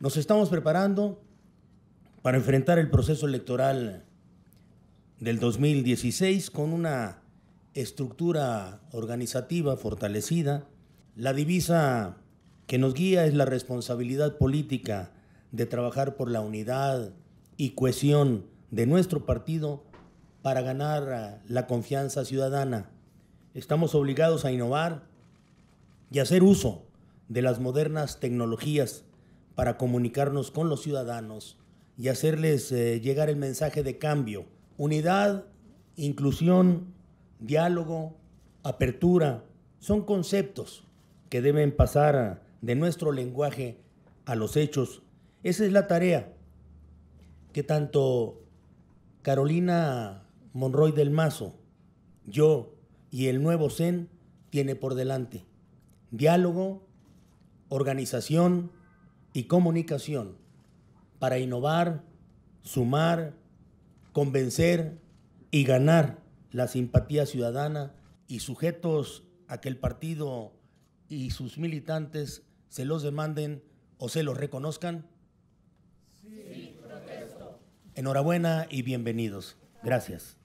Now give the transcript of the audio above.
Nos estamos preparando para enfrentar el proceso electoral del 2016 con una estructura organizativa fortalecida. La divisa que nos guía es la responsabilidad política de trabajar por la unidad y cohesión de nuestro partido para ganar la confianza ciudadana. Estamos obligados a innovar y hacer uso de las modernas tecnologías para comunicarnos con los ciudadanos y hacerles eh, llegar el mensaje de cambio, unidad, inclusión, diálogo, apertura, son conceptos que deben pasar de nuestro lenguaje a los hechos. Esa es la tarea que tanto Carolina Monroy del Mazo, yo y el nuevo CEN tiene por delante. Diálogo, organización, y comunicación para innovar, sumar, convencer y ganar la simpatía ciudadana y sujetos a que el partido y sus militantes se los demanden o se los reconozcan? Sí, protesto. Enhorabuena y bienvenidos. Gracias.